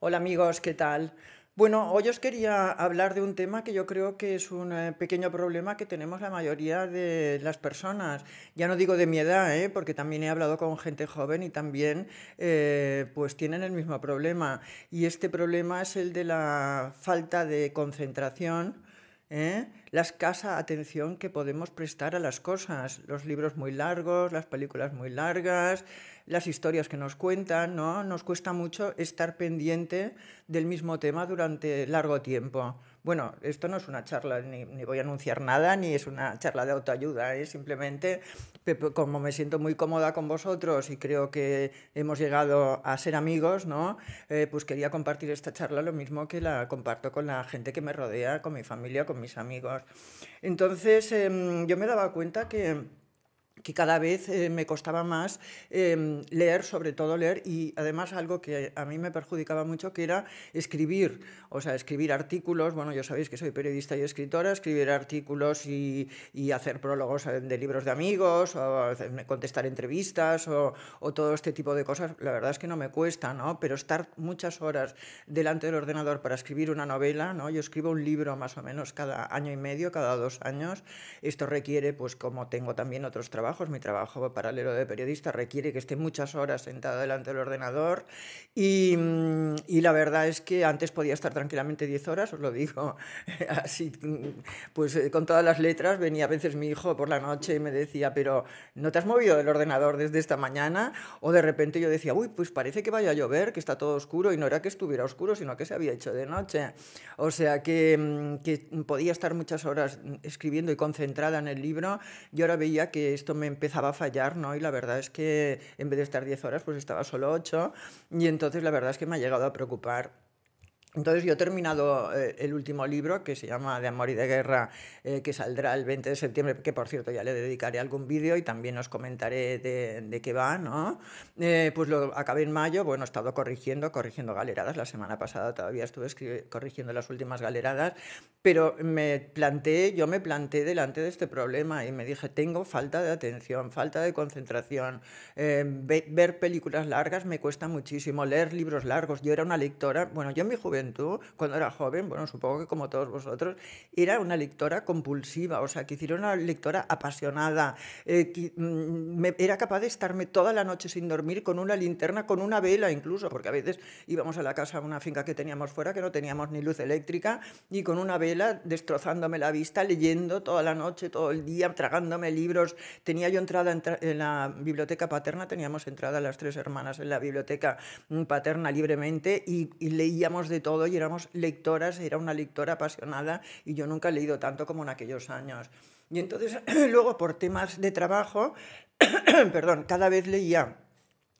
Hola amigos, ¿qué tal? Bueno, hoy os quería hablar de un tema que yo creo que es un eh, pequeño problema que tenemos la mayoría de las personas. Ya no digo de mi edad, ¿eh? porque también he hablado con gente joven y también eh, pues tienen el mismo problema. Y este problema es el de la falta de concentración. ¿eh? la escasa atención que podemos prestar a las cosas, los libros muy largos, las películas muy largas, las historias que nos cuentan, ¿no? Nos cuesta mucho estar pendiente del mismo tema durante largo tiempo. Bueno, esto no es una charla, ni, voy a anunciar nada, ni es una charla de autoayuda, es ¿eh? simplemente como me siento muy cómoda con vosotros y creo que hemos llegado a ser amigos, ¿no? Eh, pues quería compartir esta charla lo mismo que la comparto con la gente que me rodea, con mi familia, con mis amigos. Entonces em, yo me daba cuenta que que cada vez eh, me costaba más em, leer, sobre todo leer, y además algo que a mí me perjudicaba mucho, que era escribir, o sea, escribir artículos, bueno, yo sabéis que soy periodista y escritora, escribir artículos y, y hacer prólogos eh, de libros de amigos, o contestar entrevistas, o, o, todo este tipo de cosas, la verdad es que no me cuesta, ¿no? Pero estar muchas horas delante del ordenador para escribir una novela, ¿no? Yo escribo un libro más o menos cada año y medio, cada dos años, esto requiere, pues como tengo también otros trabajos, mi trabajo paralelo de periodista requiere que esté muchas horas sentado delante del ordenador mm, y, la verdad es que antes podía estar tranquilamente 10 horas, os lo digo así, mm, pues eh, con todas las letras. Venía a veces mi hijo por la noche y me decía, pero ¿no te has movido del ordenador desde esta mañana? O de repente yo decía, uy, pues parece que vaya a llover, que está todo oscuro y no era que estuviera oscuro, sino que se había hecho de noche. O sea que, mm, que podía estar muchas horas escribiendo y concentrada en el libro y ahora veía que esto me empezaba a fallar, ¿no? Y la verdad es que en vez de estar 10 horas, pues estaba solo 8 y entonces la verdad es que me ha llegado a preocupar entonces yo he terminado eh, el último libro que se llama De Amor y de Guerra, eh, que saldrá el 20 de septiembre, que por cierto ya le dedicaré algún vídeo y también os comentaré de, de qué va, ¿no? Eh, pues lo acabé en mayo, bueno, he estado corrigiendo, corrigiendo galeradas, la semana pasada todavía estuve corrigiendo las últimas galeradas, pero me planteé, yo me planteé delante de este problema y me dije, tengo falta de atención, falta de concentración, ver películas largas me cuesta muchísimo, leer libros largos, yo era una lectora, bueno, yo en mi juventud cuando era joven, bueno, supongo que como todos vosotros, era una lectora compulsiva, o sea, que hicieron una lectora apasionada, eh, mm, me, era capaz de estarme toda la noche sin dormir con una linterna, con una vela incluso, porque a veces íbamos a la casa, a una finca que teníamos fuera, que no teníamos ni luz eléctrica, y con una vela destrozándome la vista, leyendo toda la noche, todo el día, tragándome libros. Tenía yo entrada en, la biblioteca paterna, teníamos entrada las tres hermanas en la biblioteca mm, paterna libremente y, y leíamos de todo y éramos lectoras, era una lectora apasionada y yo nunca he leído tanto como en aquellos años. Y entonces luego por temas de trabajo, perdón, cada vez leía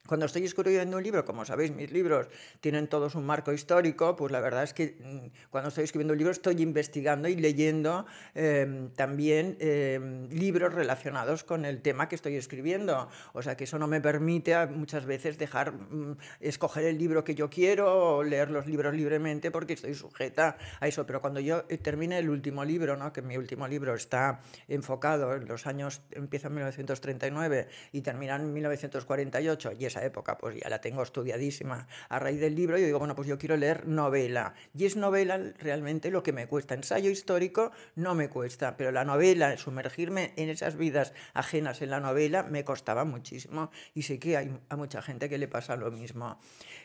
cuando estoy escribiendo un libro, como sabéis, mis libros tienen todos un marco histórico, pues la verdad es que mm, cuando estoy escribiendo un libro estoy investigando y leyendo em, también em, libros relacionados con el tema que estoy escribiendo. O sea que eso no me permite muchas veces dejar mm, escoger el libro que yo quiero o leer los libros libremente porque estoy sujeta a eso. Pero cuando yo eh, termine el último libro, ¿no? que mi último libro está enfocado en los años, empieza en 1939 y termina en 1948, y es época, pues ya la tengo estudiadísima a raíz del libro, yo digo, bueno, pues yo quiero leer novela. Y es novela realmente lo que me cuesta. Ensayo histórico no me cuesta, pero la novela, sumergirme en esas vidas ajenas en la novela, me costaba muchísimo. Y sé que hay a mucha gente que le pasa lo mismo.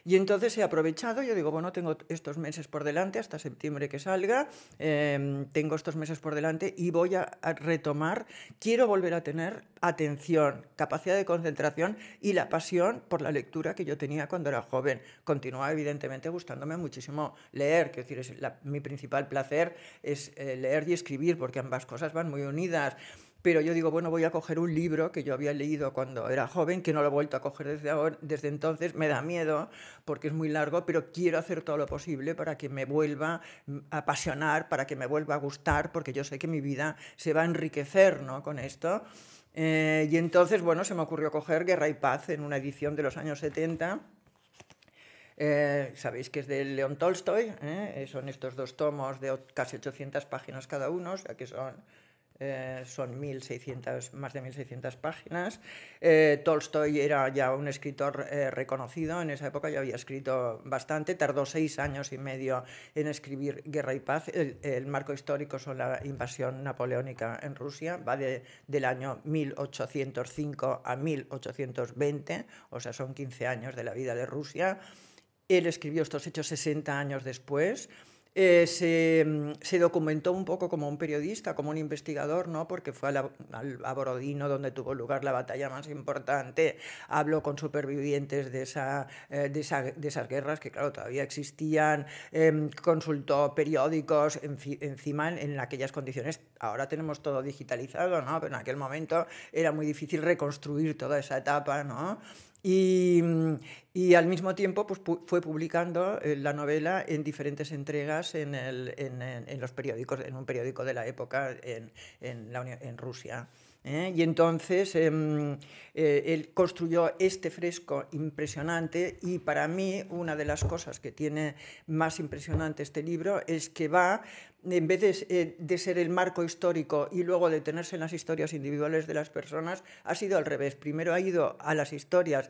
Y entonces he aprovechado, yo digo, bueno, tengo estos meses por delante, hasta septiembre que salga, em, tengo estos meses por delante y voy a retomar, quiero volver a tener atención, capacidad de concentración y la pasión por la lectura que yo tenía cuando era joven. Continúa, evidentemente, gustándome muchísimo leer. que decir, es mi principal placer es eh, leer y escribir, porque ambas cosas van muy unidas pero yo digo, bueno, voy a coger un libro que yo había leído cuando era joven, que no lo he vuelto a coger desde, ahora, desde entonces, me da miedo porque es muy largo, pero quiero hacer todo lo posible para que me vuelva mm, a apasionar, para que me vuelva a gustar, porque yo sé que mi vida se va a enriquecer ¿no? con esto. Eh, y entonces, bueno, se me ocurrió coger Guerra y Paz en una edición de los años 70. Eh, sabéis que es de León Tolstoy, ¿eh? son estos dos tomos de casi 800 páginas cada uno, o que son eh, son 1600, más de 1.600 páginas. Eh, Tolstoy era ya un escritor eh, reconocido, en esa época ya había escrito bastante, tardó seis años y medio en escribir Guerra y Paz. El, marco histórico son la invasión napoleónica en Rusia, va del año 1805 a 1820, o sea, son 15 años de la vida de Rusia. Él escribió estos hechos 60 años después. Eh, se, documentó un poco como un periodista, como un investigador, ¿no? porque fue al aborodino donde tuvo lugar la batalla más importante, habló con supervivientes de, esa, eh, de, esas guerras que, claro, todavía existían, em, consultó periódicos, encima en, en, aquellas condiciones, ahora tenemos todo digitalizado, ¿no? pero en aquel momento era muy difícil reconstruir toda esa etapa, ¿no? Mm, y, al mismo tiempo pues, fue publicando eh, la novela en diferentes entregas en, los periódicos, en un periódico de la época en, Rusia. ¿eh? Y entonces em, eh, él construyó este fresco impresionante y para mí una de las cosas que tiene más impresionante este libro es que va, en vez eh, de, ser el marco histórico y luego detenerse en las historias individuales de las personas, ha sido al revés. Primero ha ido a las historias,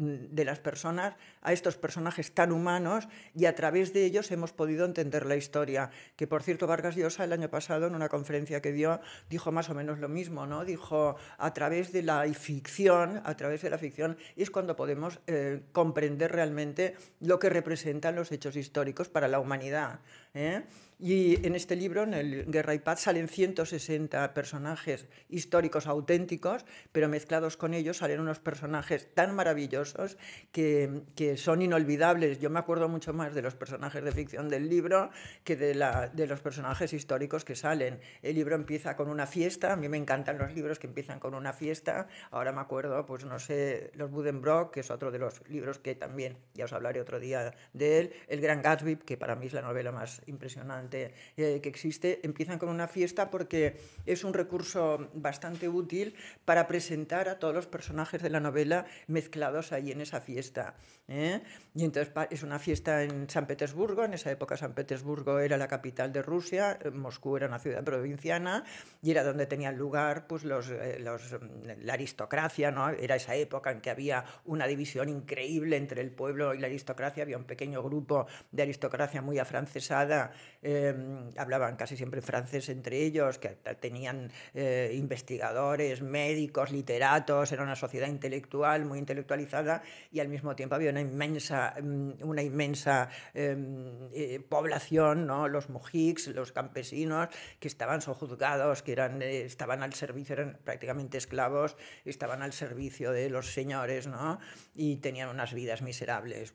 Mm, de las personas a estos personajes tan humanos y a través de ellos hemos podido entender la historia. Que por cierto, Vargas Llosa el año pasado en una conferencia que dio dijo más o menos lo mismo, ¿no? Dijo, a través de la ficción, a través de la ficción es cuando podemos eh, comprender realmente lo que representan los hechos históricos para la humanidad. ¿eh? Y en este libro, en el Guerra y Paz, salen 160 personajes históricos auténticos, pero mezclados con ellos salen unos personajes tan maravillosos que, que son inolvidables. Yo me acuerdo mucho más de los personajes de ficción del libro que de, la, de los personajes históricos que salen. El libro empieza con una fiesta, a mí me encantan los libros que empiezan con una fiesta. Ahora me acuerdo, pues no sé, Los Budenbrock, que es otro de los libros que también, ya os hablaré otro día de él, El Gran Gatsby, que para mí es la novela más impresionante eh, que existe, empiezan con una fiesta porque es un recurso bastante útil para presentar a todos los personajes de la novela mezclados ahí en esa fiesta. ¿eh? Y entonces es una fiesta en San Petersburgo, en esa época San Petersburgo era la capital de Rusia, eh, Moscú era una ciudad provinciana y era donde tenían lugar pues, los, los, mm, la aristocracia, ¿no? era esa época en que había una división increíble entre el pueblo y la aristocracia, había un pequeño grupo de aristocracia muy afrancesada. Mm, hablaban casi siempre francés entre ellos, que tenían eh, investigadores, médicos, literatos, era una sociedad intelectual, muy intelectualizada, y al mismo tiempo había una inmensa, mm, una inmensa em, eh, población, los mojiques los campesinos, que estaban sojuzgados, que eran, eh, estaban al servicio, eran prácticamente esclavos, estaban al servicio de los señores, y tenían unas vidas miserables.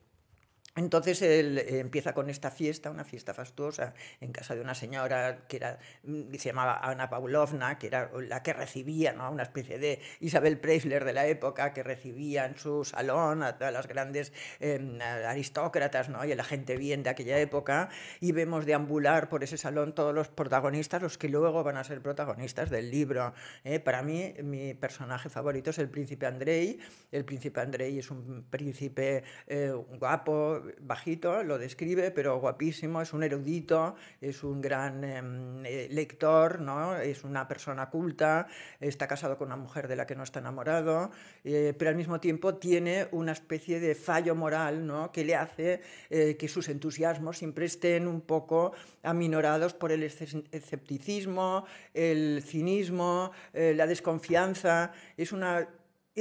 Entonces él eh, empieza con esta fiesta, una fiesta fastuosa, en casa de una señora que era, mm, se llamaba Ana Pavlovna, que era la que recibía, ¿no? una especie de Isabel Preisler de la época, que recibía en su salón a todas las grandes em, aristócratas ¿no? y a la gente bien de aquella época. Y vemos deambular por ese salón todos los protagonistas, los que luego van a ser protagonistas del libro. ¿eh? Para mí, mi personaje favorito es el príncipe Andrei. El príncipe Andrei es un príncipe eh, guapo, bajito, lo describe, pero guapísimo, es un erudito, es un gran em, eh, lector, ¿no? es una persona culta, está casado con una mujer de la que no está enamorado, eh, pero al mismo tiempo tiene una especie de fallo moral ¿no? que le hace eh, que sus entusiasmos siempre estén un poco aminorados por el escepticismo, el cinismo, la desconfianza. Es una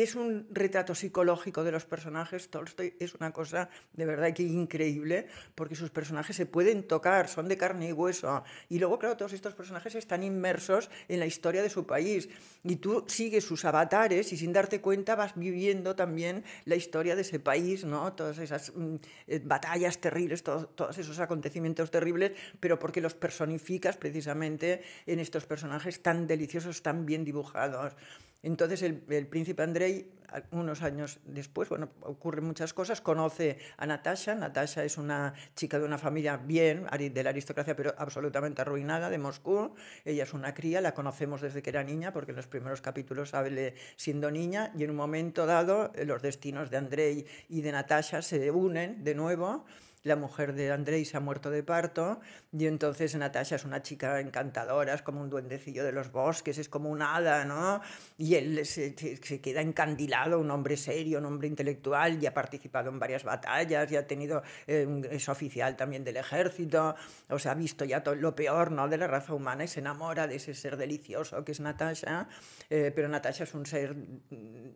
es un retrato psicológico de los personajes. Tolstoy es una cosa de verdad que increíble, porque sus personajes se pueden tocar, son de carne y hueso. Y luego, claro, todos estos personajes están inmersos en la historia de su país. Y tú sigues sus avatares y sin darte cuenta vas viviendo también la historia de ese país, ¿no? Todas esas mm, eh, batallas terribles, todos esos acontecimientos terribles, pero porque los personificas precisamente en estos personajes tan deliciosos, tan bien dibujados. Entonces el, príncipe Andrei, unos años después, bueno, ocurren muchas cosas, conoce a Natasha. Natasha es una chica de una familia bien, de la aristocracia, pero absolutamente arruinada, de Moscú. Ella es una cría, la conocemos desde que era niña, porque en los primeros capítulos sabe siendo niña, y en un momento dado eh, los destinos de Andrei y de Natasha se unen de nuevo la mujer de se ha muerto de parto y entonces Natasha es una chica encantadora, es como un duendecillo de los bosques, es como un hada, ¿no? Y él se, queda encandilado, un hombre serio, un hombre intelectual y ha participado en varias batallas y ha tenido, eh, es oficial también del ejército, o sea, ha visto ya todo lo peor, ¿no? De la raza humana y se enamora de ese ser delicioso que es Natasha, eh, pero Natasha es un ser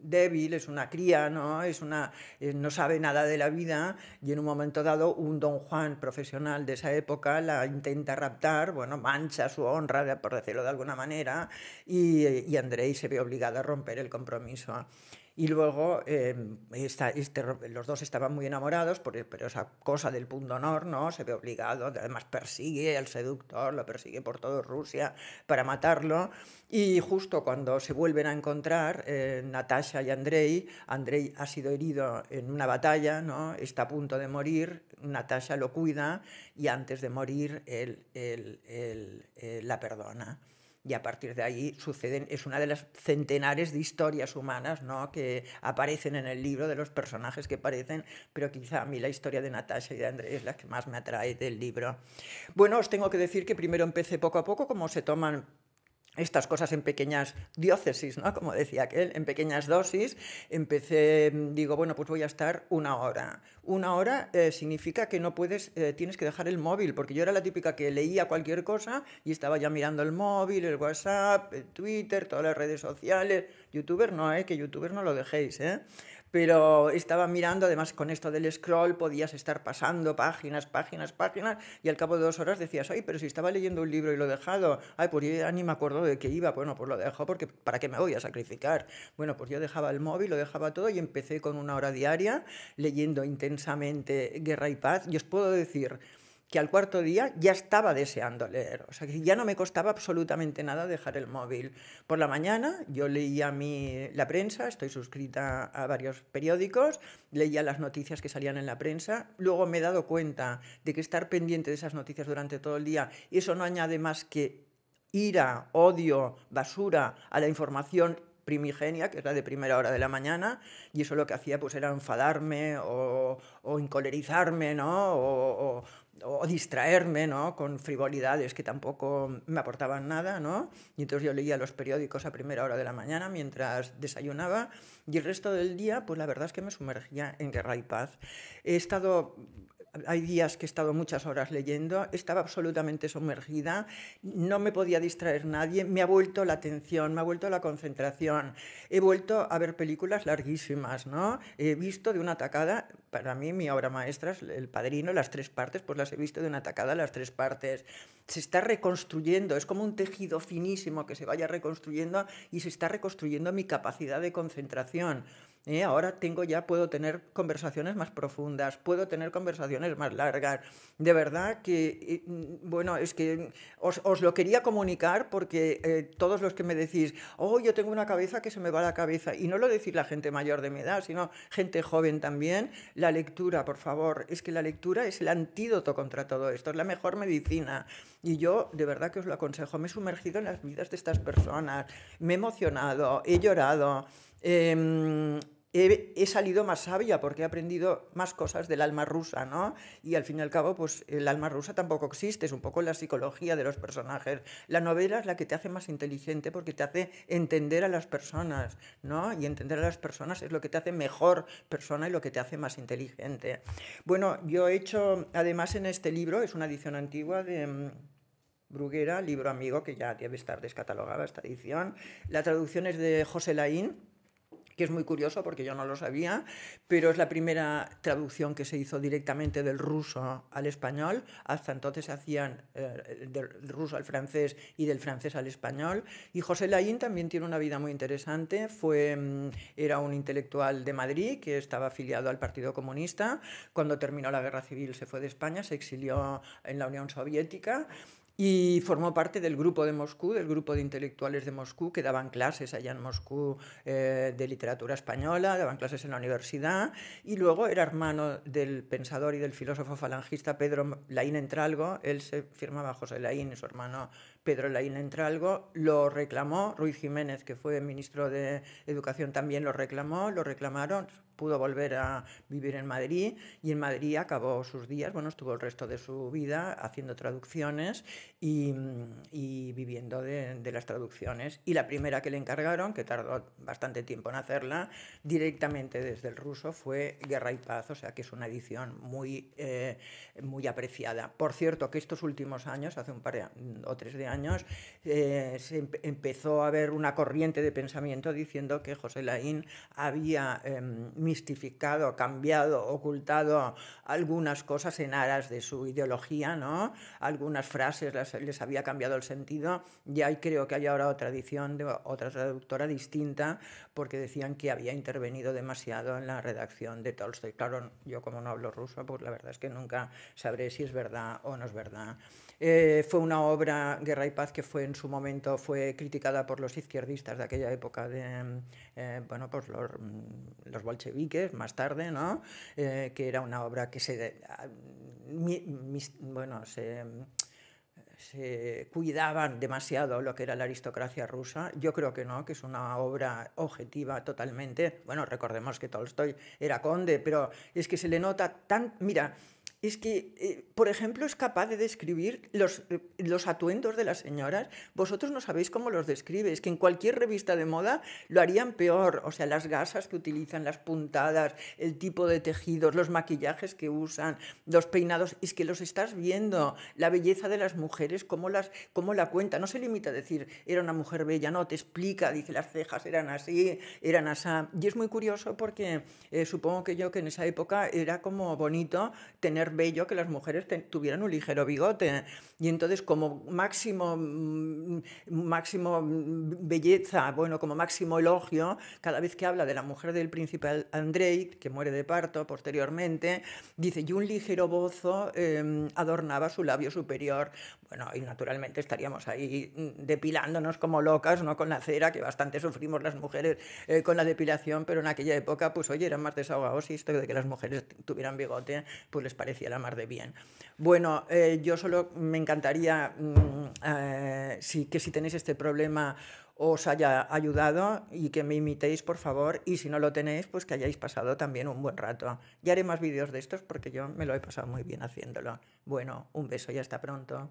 débil, es una cría, ¿no? Es una, eh, no sabe nada de la vida y en un momento dado un don Juan profesional de esa época la intenta raptar, bueno, mancha su honra, por decirlo de alguna manera, y, y se ve obligado a romper el compromiso. Y luego em, este los dos estaban muy enamorados, pero esa cosa del punto honor, ¿no? Se ve obligado, además persigue al seductor, lo persigue por todo Rusia para matarlo. Y justo cuando se vuelven a encontrar, eh, Natasha y Andrei, Andrei ha sido herido en una batalla, ¿no? Está a punto de morir, Natasha lo cuida y antes de morir él eh, la perdona y a partir de ahí suceden, es una de las centenares de historias humanas ¿no? que aparecen en el libro, de los personajes que aparecen, pero quizá a mí la historia de Natasha y de Andrés es la que más me atrae del libro. Bueno, os tengo que decir que primero empecé poco a poco, como se toman estas cosas en pequeñas diócesis, ¿no? Como decía aquel, en pequeñas dosis, empecé, digo, bueno, pues voy a estar una hora. Una hora eh, significa que no puedes, eh, tienes que dejar el móvil, porque yo era la típica que leía cualquier cosa y estaba ya mirando el móvil, el WhatsApp, el Twitter, todas las redes sociales. Youtuber no, ¿eh? Que youtuber no lo dejéis, ¿eh? pero estaba mirando, además con esto del scroll podías estar pasando páginas, páginas, páginas, y al cabo de dos horas decías, ay, pero si estaba leyendo un libro y lo he dejado, ay, pues ni me acuerdo de que iba, bueno, pues lo dejo porque ¿para qué me voy a sacrificar? Bueno, pues yo dejaba el móvil, lo dejaba todo y empecé con una hora diaria leyendo intensamente Guerra y Paz. Y os puedo decir que al cuarto día ya estaba deseando leer, o sea que ya no me costaba absolutamente nada dejar el móvil. Por la mañana yo leía mi, la prensa, estoy suscrita a varios periódicos, leía las noticias que salían en la prensa, luego me he dado cuenta de que estar pendiente de esas noticias durante todo el día, eso no añade más que ira, odio, basura a la información primigenia, que es la de primera hora de la mañana, y eso lo que hacía pues era enfadarme o, o incolerizarme, ¿no? O, distraerme, ¿no? Con frivolidades que tampoco me aportaban nada, ¿no? Y entonces yo leía los periódicos a primera hora de la mañana mientras desayunaba y el resto del día, pues la verdad es que me sumergía en guerra y paz. He estado hay días que he estado muchas horas leyendo, estaba absolutamente sumergida, no me podía distraer nadie, me ha vuelto la atención, me ha vuelto la concentración, he vuelto a ver películas larguísimas, ¿no? He visto de una tacada, para mí mi obra maestra es El Padrino, las tres partes, pues las he visto de una tacada las tres partes. Se está reconstruyendo, es como un tejido finísimo que se vaya reconstruyendo y se está reconstruyendo mi capacidad de concentración. ¿eh? ahora tengo ya, puedo tener conversaciones más profundas, puedo tener conversaciones más largas. De verdad que, eh, mm, bueno, es que os, lo quería comunicar porque eh, todos los que me decís, oh, yo tengo una cabeza que se me va la cabeza, y no lo decís la gente mayor de mi edad, sino gente joven también, la lectura, por favor, es que la lectura es el antídoto contra todo esto, es la mejor medicina. Y yo de verdad que os lo aconsejo, me he sumergido en las vidas de estas personas, me he emocionado, he llorado. Em, he, salido más sabia porque he aprendido más cosas del alma rusa, ¿no? Y al fin y al cabo, pues el alma rusa tampoco existe, es un poco la psicología de los personajes. La novela es la que te hace más inteligente porque te hace entender a las personas, ¿no? Y entender a las personas es lo que te hace mejor persona y lo que te hace más inteligente. Bueno, yo he hecho, además en este libro, es una edición antigua de... Mm, Bruguera, libro amigo que ya debe estar descatalogada esta edición. La traducción es de José Laín, que es muy curioso porque yo no lo sabía, pero es la primera traducción que se hizo directamente del ruso al español. Hasta entonces se hacían eh, del ruso al francés y del francés al español. Y José Laín también tiene una vida muy interesante. Fue, mm, era un intelectual de Madrid que estaba afiliado al Partido Comunista. Cuando terminó la Guerra Civil se fue de España, se exilió en la Unión Soviética y formó parte del grupo de Moscú, del grupo de intelectuales de Moscú que daban clases allá en Moscú eh, de literatura española, daban clases en la universidad y luego era hermano del pensador y del filósofo falangista Pedro Laín Entralgo, él se firmaba José Laín, su hermano Pedro Laín Entralgo lo reclamó, Ruiz Jiménez, que fue ministro de Educación, también lo reclamó, lo reclamaron, pudo volver a vivir en Madrid y en Madrid acabó sus días, bueno, estuvo el resto de su vida haciendo traducciones y, viviendo de, las traducciones. Y la primera que le encargaron, que tardó bastante tiempo en hacerla, directamente desde el ruso fue Guerra y Paz, o sea que es una edición muy, eh, muy apreciada. Por cierto, que estos últimos años, hace un par o tres de años, eh, se empezó a haber una corriente de pensamiento diciendo que José Laín había em, mistificado, cambiado, ocultado algunas cosas en aras de su ideología, ¿no? Algunas frases les había cambiado el sentido y ahí creo que hay ahora otra edición otra traductora distinta porque decían que había intervenido demasiado en la redacción de Tolstoy. Claro, yo como no hablo ruso, pues la verdad es que nunca sabré si es verdad o no es verdad. Eh, fue una obra, Guerra y Paz, que fue en su momento fue criticada por los izquierdistas de aquella época, de, eh, bueno, pues los, mm, los, bolcheviques, más tarde, ¿no? Eh, que era una obra que se, ah, mi, bueno, se, se cuidaban demasiado lo que era la aristocracia rusa. Yo creo que no, que es una obra objetiva totalmente. Bueno, recordemos que Tolstoy era conde, pero es que se le nota tan... Mira, es que, eh, por ejemplo, es capaz de describir los, los, atuendos de las señoras. Vosotros no sabéis cómo los describe. Es que en cualquier revista de moda lo harían peor. O sea, las gasas que utilizan, las puntadas, el tipo de tejidos, los maquillajes que usan, los peinados. Es que los estás viendo. La belleza de las mujeres, cómo, las, cómo la cuenta. No se limita a decir, era una mujer bella. No, te explica. Dice, las cejas eran así, eran así, Y es muy curioso porque eh, supongo que yo que en esa época era como bonito tener bello que las mujeres tuvieran un ligero bigote. Y entonces como máximo, mm, máximo mm, belleza, bueno, como máximo elogio, cada vez que habla de la mujer del príncipe Andrei, que muere de parto posteriormente, dice, y un ligero bozo em, adornaba su labio superior. Bueno, y naturalmente estaríamos ahí mm, depilándonos como locas, no con la cera, que bastante sufrimos las mujeres eh, con la depilación, pero en aquella época, pues oye, eran más desahogados y esto de que las mujeres tuvieran bigote, pues les parece la más de bien. Bueno, eh, yo solo me encantaría mm, eh, que si tenéis este problema os haya ayudado y que me imitéis, por favor, y si no lo tenéis, pues que hayáis pasado también un buen rato. Ya haré más vídeos de estos porque yo me lo he pasado muy bien haciéndolo. Bueno, un beso y hasta pronto.